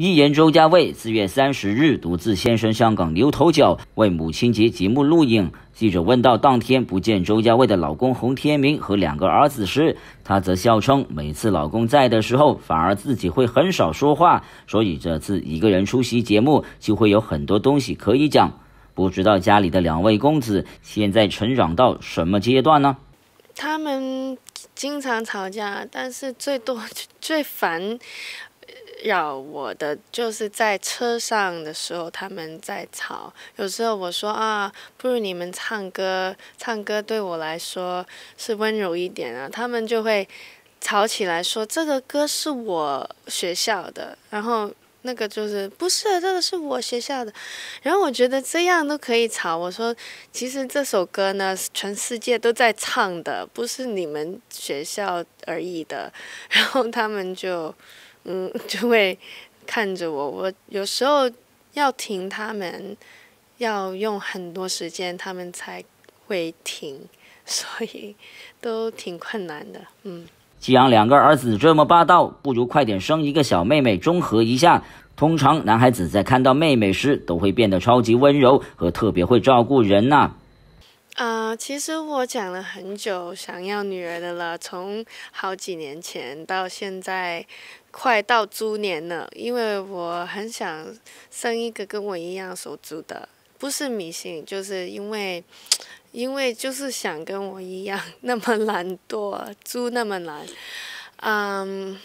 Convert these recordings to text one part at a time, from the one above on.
艺人周家卫，四月三十日独自现身香港牛头角为母亲节节目录影。记者问到当天不见周家卫的老公洪天明和两个儿子时，他则笑称：“每次老公在的时候，反而自己会很少说话，所以这次一个人出席节目就会有很多东西可以讲。”不知道家里的两位公子现在成长到什么阶段呢？他们经常吵架，但是最多最烦。扰我的就是在车上的时候，他们在吵。有时候我说啊，不如你们唱歌，唱歌对我来说是温柔一点啊。他们就会吵起来，说这个歌是我学校的，然后那个就是不是这个是我学校的。然后我觉得这样都可以吵，我说其实这首歌呢，全世界都在唱的，不是你们学校而已的。然后他们就。嗯，就会看着我。我有时候要停他们，要用很多时间，他们才会停，所以都挺困难的。嗯，既然两个儿子这么霸道，不如快点生一个小妹妹，中和一下。通常男孩子在看到妹妹时，都会变得超级温柔和特别会照顾人呐。其实我讲了很久想要女儿的了，从好几年前到现在，快到猪年了，因为我很想生一个跟我一样属猪的，不是迷信，就是因为，因为就是想跟我一样 那么懒惰，猪那么懒，嗯，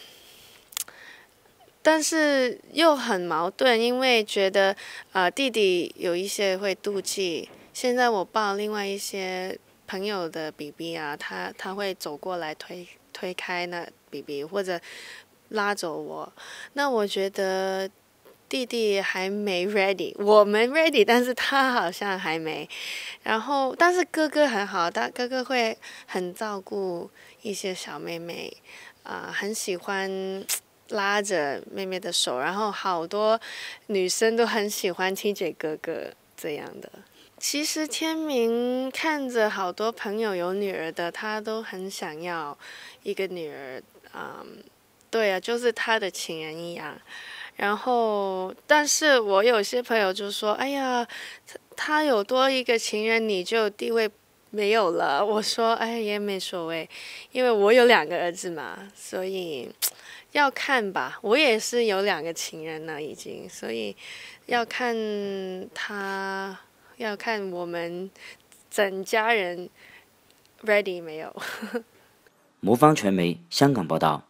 但是又很矛盾，因为觉得啊弟弟有一些会妒忌。现在我抱另外一些朋友的 BB 啊，他他会走过来推推开那 BB 或者拉走我。那我觉得弟弟还没 ready，我们 ready，但是他好像还没。然后，但是哥哥很好，他哥哥会很照顾一些小妹妹，啊，很喜欢 拉着妹妹的手，然后好多女生都很喜欢亲姐哥哥这样的。其实天明看着好多朋友有女儿的，他都很想要一个女儿。嗯，对啊，就是他的情人一样。然后，但是我有些朋友就说：“哎呀，他他有多一个情人，你就地位没有了。”我说：“哎，也没所谓，因为我有两个儿子嘛，所以要看吧。我也是有两个情人了，已经，所以要看他。”要看我们整家人 ready 没有？魔方传媒香港报道。